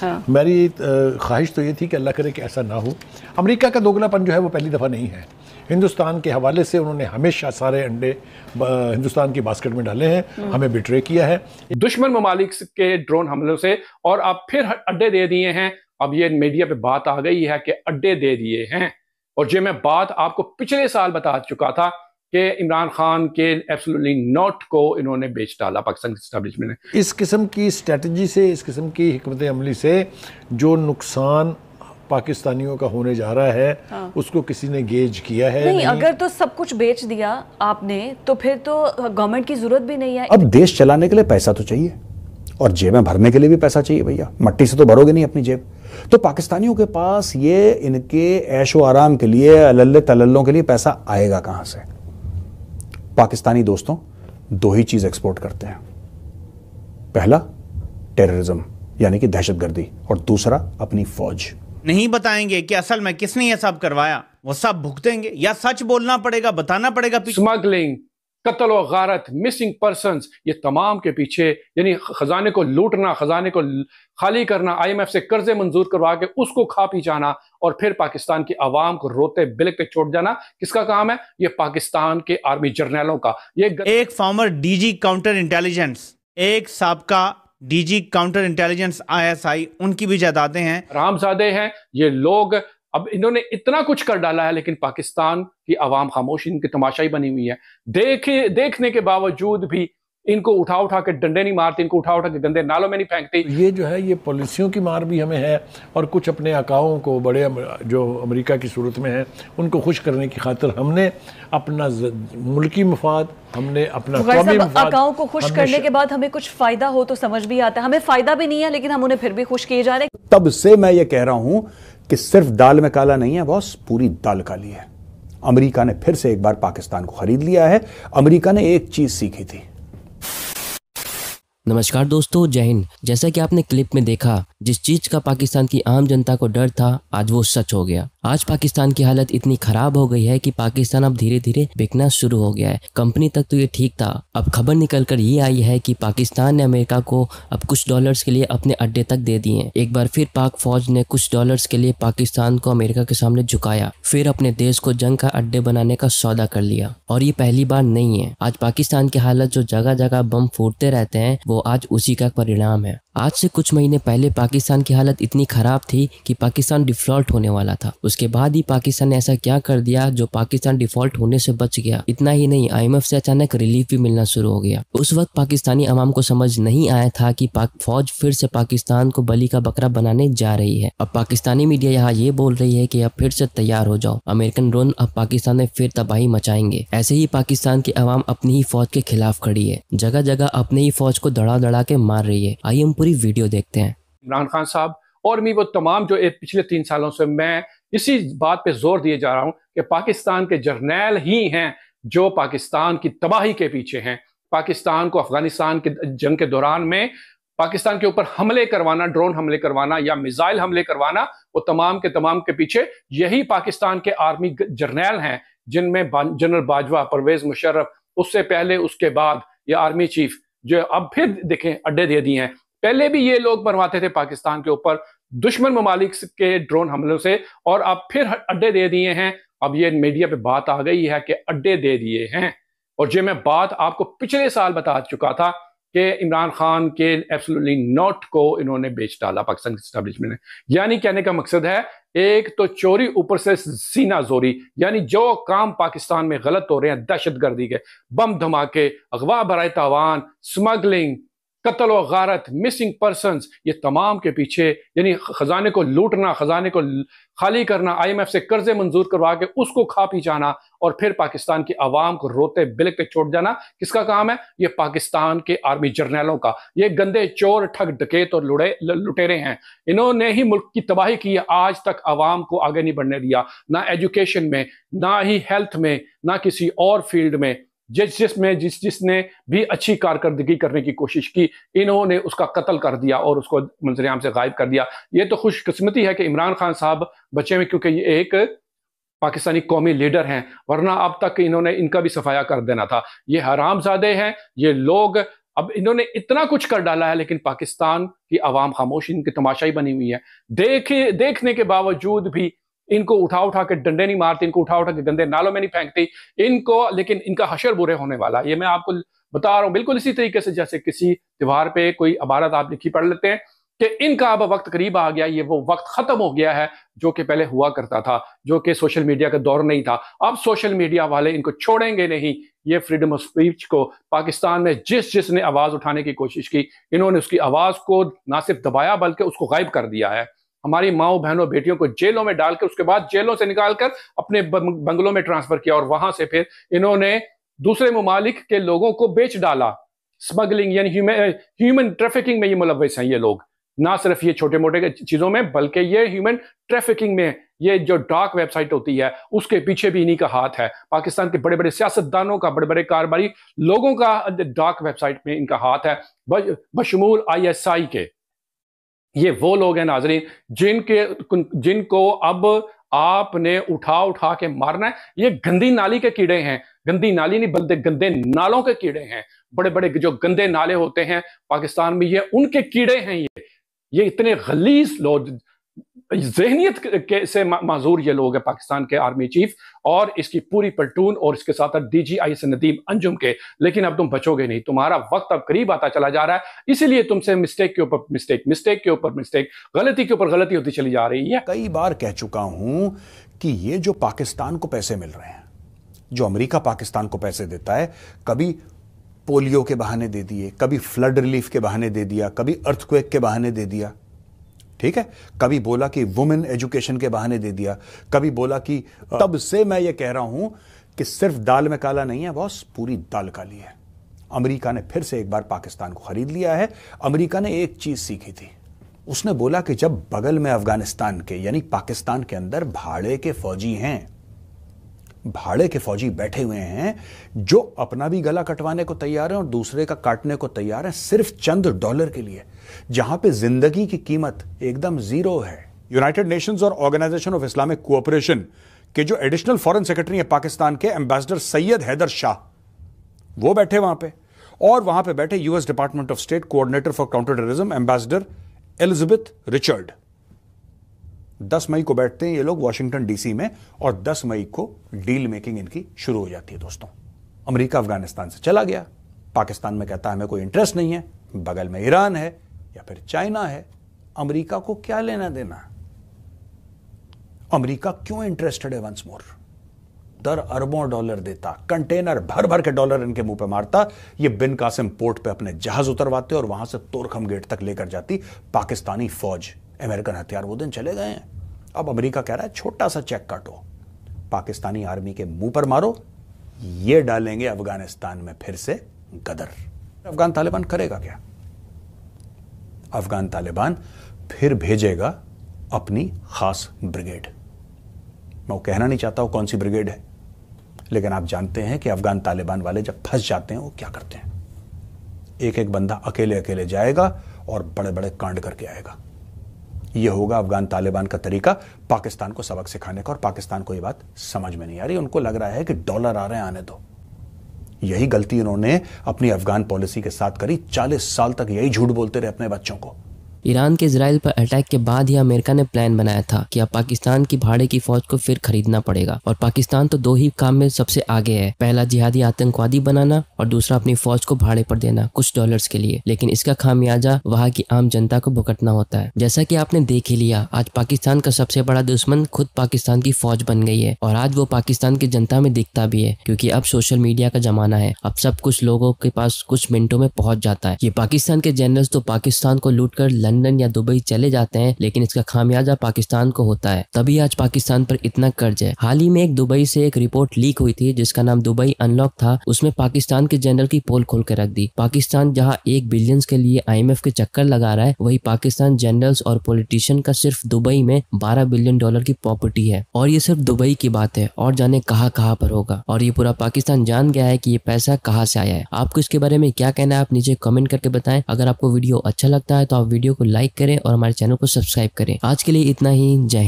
हाँ। मेरी ख्वाहिश तो ये थी कि अल्लाह करे कि ऐसा ना हो अमेरिका का दोगलापन जो है वो पहली दफ़ा नहीं है हिंदुस्तान के हवाले से उन्होंने हमेशा सारे अंडे हिंदुस्तान की बास्केट में डाले हैं हम्म। हमें बिट्रे किया है दुश्मन ममालिक के ड्रोन हमलों से और अब फिर अड्डे दे दिए हैं अब ये मीडिया पर बात आ गई है कि अड्डे दे दिए हैं और जो मैं बात आपको पिछले साल बता चुका था कि इमरान खान के एब्सोल्युटली नॉट को इन्होंने बेच डाला पाकिस्तान के इस्टेब्लिशमेंट ने इस किस्म की स्ट्रेटजी से इस किस्म की हमत अमली से जो नुकसान पाकिस्तानियों का होने जा रहा है हाँ। उसको किसी ने गेज किया है नहीं, नहीं अगर तो सब कुछ बेच दिया आपने तो फिर तो गवर्नमेंट की जरूरत भी नहीं है अब देश चलाने के लिए पैसा तो चाहिए और जेबें भरने के लिए भी पैसा चाहिए भैया मट्टी से तो भरोगे नहीं अपनी जेब तो पाकिस्तानियों के पास ये इनके ऐशो आराम के लिए अल्ले तल्लों के लिए पैसा आएगा कहाँ से पाकिस्तानी दोस्तों दो ही चीज एक्सपोर्ट करते हैं पहला टेररिज्म यानी कि दहशतगर्दी और दूसरा अपनी फौज नहीं बताएंगे कि असल में किसने ये सब करवाया वो सब भुगतेंगे या सच बोलना पड़ेगा बताना पड़ेगा स्मगलिंग कत्ल व गारत मिसिंग पर्सन ये तमाम के पीछे यानी ख़जाने को लूटना ख़जाने को खाली करना आई एम एफ से कर्जे मंजूर करवा के उसको खा पी जाना और फिर पाकिस्तान की आवाम को रोते पे छोड़ जाना किसका काम है ये पाकिस्तान के आर्मी जर्नैलों का ये गर... एक फॉर्मर डीजी काउंटर इंटेलिजेंस एक सबका डीजी काउंटर इंटेलिजेंस आईएसआई उनकी भी जायदादे हैं रामजादे हैं ये लोग अब इन्होंने इतना कुछ कर डाला है लेकिन पाकिस्तान की आवाम खामोश इनकी तमाशाई बनी हुई है देखे देखने के बावजूद भी इनको उठा उठा के डंडे नहीं मारते इनको उठा उठा के गंदे नालों में नहीं फेंकते ये जो है ये पॉलिसियों की मार भी हमें है और कुछ अपने अकाओं को बड़े जो अमेरिका की सूरत में है उनको खुश करने की खातिर हमने अपना मुल्की मफाद हमने अपना अकाओं को खुश करने के बाद हमें कुछ फ़ायदा हो तो समझ भी आता है हमें फ़ायदा भी नहीं है लेकिन हम उन्हें फिर भी खुश किए जा रहे तब से मैं ये कह रहा हूँ कि सिर्फ दाल में काला नहीं है बॉस पूरी दाल काली है अमेरिका ने फिर से एक बार पाकिस्तान को खरीद लिया है अमेरिका ने एक चीज सीखी थी नमस्कार दोस्तों जय हिंद जैसा कि आपने क्लिप में देखा जिस चीज का पाकिस्तान की आम जनता को डर था आज वो सच हो गया आज पाकिस्तान की हालत इतनी खराब हो गई है कि पाकिस्तान अब धीरे धीरे बिकना शुरू हो गया है कंपनी तक तो ये ठीक था अब खबर निकल कर ये आई है कि पाकिस्तान ने अमेरिका को अब कुछ डॉलर्स के लिए अपने अड्डे तक दे दिए एक बार फिर पाक फौज ने कुछ डॉलर्स के लिए पाकिस्तान को अमेरिका के सामने झुकाया फिर अपने देश को जंग का अड्डे बनाने का सौदा कर लिया और ये पहली बार नहीं है आज पाकिस्तान की हालत जो जगह जगह बम फूटते रहते हैं वो तो आज उसी का परिणाम है आज से कुछ महीने पहले पाकिस्तान की हालत इतनी खराब थी कि पाकिस्तान डिफॉल्ट होने वाला था उसके बाद ही पाकिस्तान ने ऐसा क्या कर दिया जो पाकिस्तान डिफॉल्ट होने से बच गया इतना ही नहीं आईएमएफ से अचानक रिलीफ भी मिलना शुरू हो गया उस वक्त पाकिस्तानी अवाम को समझ नहीं आया था कि फौज फिर से पाकिस्तान को बली का बकरा बनाने जा रही है अब पाकिस्तानी मीडिया यहाँ ये बोल रही है की अब फिर से तैयार हो जाओ अमेरिकन ड्रोन अब पाकिस्तान में फिर तबाही मचाएंगे ऐसे ही पाकिस्तान की अवाम अपनी ही फौज के खिलाफ खड़ी है जगह जगह अपने ही फौज को दड़ा दड़ा के मार रही है आई पूरी वीडियो देखते हैं इमरान खान साहब और भी वो तमाम जो पिछले तीन सालों से मैं इसी बात पे जोर दिए जा रहा हूँ कि पाकिस्तान के जर्नैल ही हैं जो पाकिस्तान की तबाही के पीछे हैं पाकिस्तान को अफगानिस्तान के जंग के दौरान में पाकिस्तान के ऊपर हमले करवाना ड्रोन हमले करवाना या मिसाइल हमले करवाना वो तमाम के तमाम के पीछे यही पाकिस्तान के आर्मी जर्नैल हैं जिनमें जनरल बाजवा परवेज मुशर्रफ उससे पहले उसके बाद या आर्मी चीफ जो अब फिर देखें अड्डे दे दिए हैं पहले भी ये लोग बनवाते थे पाकिस्तान के ऊपर दुश्मन ममालिक के ड्रोन हमलों से और अब फिर अड्डे दे दिए हैं अब ये मीडिया पे बात आ गई है कि अड्डे दे दिए हैं और जो मैं बात आपको पिछले साल बता चुका था कि इमरान खान के एब्सोल्युटली नॉट को इन्होंने बेच डाला पाकिस्तान के स्टैब्लिशमेंट ने यानी कहने का मकसद है एक तो चोरी ऊपर से सीना जोरी यानी जो काम पाकिस्तान में गलत हो रहे हैं दहशत गर्दी के बम धमाके अगवा भराए तावान स्मगलिंग कत्ल व गारत मिसिंग पर्सन ये तमाम के पीछे यानी ख़जाने को लूटना ख़जाने को खाली करना आई एम एफ से कर्जे मंजूर करवा के उसको खा पी जाना और फिर पाकिस्तान की आवाम को रोते बिलकते छोड़ जाना किसका काम है ये पाकिस्तान के आर्मी जर्नैलों का ये गंदे चोर ठग डकेत और लुड़े लुटेरे हैं इन्होंने ही मुल्क की तबाही की है आज तक आवाम को आगे नहीं बढ़ने दिया ना एजुकेशन में ना ही हेल्थ में ना किसी और फील्ड में जिस में जिस जिसने भी अच्छी कारकर्दगी करने की कोशिश की इन्होंने उसका कत्ल कर दिया और उसको मंजरियाम से गायब कर दिया ये तो खुशकस्मती है कि इमरान खान साहब बचे हुए क्योंकि ये एक पाकिस्तानी कौमी लीडर हैं वरना अब तक इन्होंने इनका भी सफाया कर देना था ये हरामजादे हैं ये लोग अब इन्होंने इतना कुछ कर डाला है लेकिन पाकिस्तान की आवाम खामोश इनकी तमाशाई बनी हुई है देखे देखने के बावजूद भी इनको उठा उठा के डंडे नहीं मारती इनको उठा उठा के गंदे नालों में नहीं फेंकती इनको लेकिन इनका हशर बुरे होने वाला ये मैं आपको बता रहा हूँ बिल्कुल इसी तरीके से जैसे किसी त्यौहार पे कोई अबारत आप लिखी पढ़ लेते हैं कि इनका अब वक्त करीब आ गया ये वो वक्त खत्म हो गया है जो कि पहले हुआ करता था जो कि सोशल मीडिया का दौर नहीं था अब सोशल मीडिया वाले इनको छोड़ेंगे नहीं ये फ्रीडम ऑफ स्पीच को पाकिस्तान में जिस जिसने आवाज उठाने की कोशिश की इन्होंने उसकी आवाज को ना सिर्फ दबाया बल्कि उसको गायब कर दिया है हमारी माओ बहनों बेटियों को जेलों में डालकर उसके बाद जेलों से निकालकर अपने बंगलों में ट्रांसफर किया और वहां से फिर इन्होंने दूसरे ममालिक के लोगों को बेच डाला स्मगलिंग यानी ह्यूमन ट्रैफिकिंग में ये मुलविस हैं ये लोग ना सिर्फ ये छोटे मोटे चीजों में बल्कि ये ह्यूमन ट्रैफिकिंग में ये जो डार्क वेबसाइट होती है उसके पीछे भी इन्हीं का हाथ है पाकिस्तान के बड़े बड़े सियासतदानों का बड़े बड़े कारोबारी लोगों का डार्क वेबसाइट में इनका हाथ है बशमूल आईएसआई के ये वो लोग हैं नाजरीन जिनके जिनको अब आपने उठा उठा के मारना है ये गंदी नाली के कीड़े हैं गंदी नाली नहीं बल्कि गंदे नालों के कीड़े हैं बड़े बड़े जो गंदे नाले होते हैं पाकिस्तान में ये उनके कीड़े हैं ये ये इतने गलीस लोग जहनीत के से माजूर ये लोग हैं पाकिस्तान के आर्मी चीफ और इसकी पूरी पलटून और इसके साथ डी जी आई से नदीम अंजुम के लेकिन अब तुम बचोगे नहीं तुम्हारा वक्त अब करीब आता चला जा रहा है इसीलिए तुमसे मिस्टेक के ऊपर मिस्टेक मिस्टेक के ऊपर मिस्टेक गलती के ऊपर गलती होती चली जा रही है कई बार कह चुका हूं कि ये जो पाकिस्तान को पैसे मिल रहे हैं जो अमेरिका पाकिस्तान को पैसे देता है कभी पोलियो के बहाने दे दिए कभी फ्लड रिलीफ के बहाने दे दिया कभी अर्थक्वेक के बहाने दे दिया ठीक है कभी बोला कि वुमेन एजुकेशन के बहाने दे दिया कभी बोला कि तब से मैं ये कह रहा हूं कि सिर्फ दाल में काला नहीं है बॉस पूरी दाल काली है अमेरिका ने फिर से एक बार पाकिस्तान को खरीद लिया है अमेरिका ने एक चीज सीखी थी उसने बोला कि जब बगल में अफगानिस्तान के यानी पाकिस्तान के अंदर भाड़े के फौजी हैं भाड़े के फौजी बैठे हुए हैं जो अपना भी गला कटवाने को तैयार हैं और दूसरे का काटने को तैयार हैं सिर्फ चंद डॉलर के लिए जहां पे जिंदगी की कीमत एकदम जीरो है यूनाइटेड नेशंस और ऑर्गेनाइजेशन ऑफ इस्लामिक कोऑपरेशन के जो एडिशनल फॉरेन सेक्रेटरी है पाकिस्तान के एम्बेसडर सैयद हैदर शाह वो बैठे वहां पे और वहां पे बैठे US Department of State coordinator for counterterrorism ambassador Elizabeth Richard दस मई को बैठते हैं ये लोग वाशिंगटन डीसी में और दस मई को डील मेकिंग इनकी शुरू हो जाती है दोस्तों अमेरिका अफगानिस्तान से चला गया पाकिस्तान में कहता है हमें कोई इंटरेस्ट नहीं है बगल में ईरान है या फिर चाइना है अमेरिका को क्या लेना देना अमेरिका क्यों इंटरेस्टेड है वंस मोर दर अरबों डॉलर देता कंटेनर भर भर के डॉलर इनके मुंह पे मारता ये बिन कासिम पोर्ट पे अपने जहाज उतरवाते और वहां से तोरखम गेट तक लेकर जाती पाकिस्तानी फौज अमेरिकन हथियार वो दिन चले गए हैं अब अमेरिका कह रहा है छोटा सा चेक काटो पाकिस्तानी आर्मी के मुंह पर मारो ये डालेंगे अफगानिस्तान में फिर से गदर अफगान तालिबान करेगा क्या अफगान तालिबान फिर भेजेगा अपनी खास ब्रिगेड मैं वो कहना नहीं चाहता हूं कौन सी ब्रिगेड है लेकिन आप जानते हैं कि अफगान तालिबान वाले जब फंस जाते हैं वो क्या करते हैं एक एक बंदा अकेले अकेले जाएगा और बड़े बड़े कांड करके आएगा यह होगा अफगान तालिबान का तरीका पाकिस्तान को सबक सिखाने का और पाकिस्तान को यह बात समझ में नहीं आ रही उनको लग रहा है कि डॉलर आ रहे हैं आने दो यही गलती उन्होंने अपनी अफगान पॉलिसी के साथ करी चालीस साल तक यही झूठ बोलते रहे अपने बच्चों को ईरान के इसराइल पर अटैक के बाद ही अमेरिका ने प्लान बनाया था कि अब पाकिस्तान की भाड़े की फौज को फिर खरीदना पड़ेगा और पाकिस्तान तो दो ही काम में सबसे आगे है पहला जिहादी आतंकवादी बनाना और दूसरा अपनी फौज को भाड़े पर देना कुछ डॉलर्स के लिए लेकिन इसका खामियाजा वहाँ की आम जनता को भुगतना होता है जैसा की आपने देख ही लिया आज पाकिस्तान का सबसे बड़ा दुश्मन खुद पाकिस्तान की फौज बन गई है और आज वो पाकिस्तान की जनता में दिखता भी है क्यूँकी अब सोशल मीडिया का जमाना है अब सब कुछ लोगों के पास कुछ मिनटों में पहुंच जाता है ये पाकिस्तान के जनरल्स तो पाकिस्तान को लूट कर लंदन लंदन या दुबई चले जाते हैं लेकिन इसका खामियाजा पाकिस्तान को होता है तभी आज पाकिस्तान पर इतना कर्ज है हाल ही में एक दुबई से एक रिपोर्ट लीक हुई थी जिसका नाम दुबई अनलॉक था उसमें पाकिस्तान के जनरल की पोल खोल के रख दी पाकिस्तान जहाँ एक बिलियंस के लिए आई के चक्कर लगा रहा है वही पाकिस्तान जनरल्स और पॉलिटिशियन का सिर्फ दुबई में बारह बिलियन डॉलर की प्रॉपर्टी है और ये सिर्फ दुबई की बात है और जाने कहाँ कहाँ पर होगा और ये पूरा पाकिस्तान जान गया है की ये पैसा कहाँ से आया है आपको इसके बारे में क्या कहना है आप नीचे कमेंट करके बताएं अगर आपको वीडियो अच्छा लगता है तो आप वीडियो को लाइक करें और हमारे चैनल को सब्सक्राइब करें आज के लिए इतना ही जय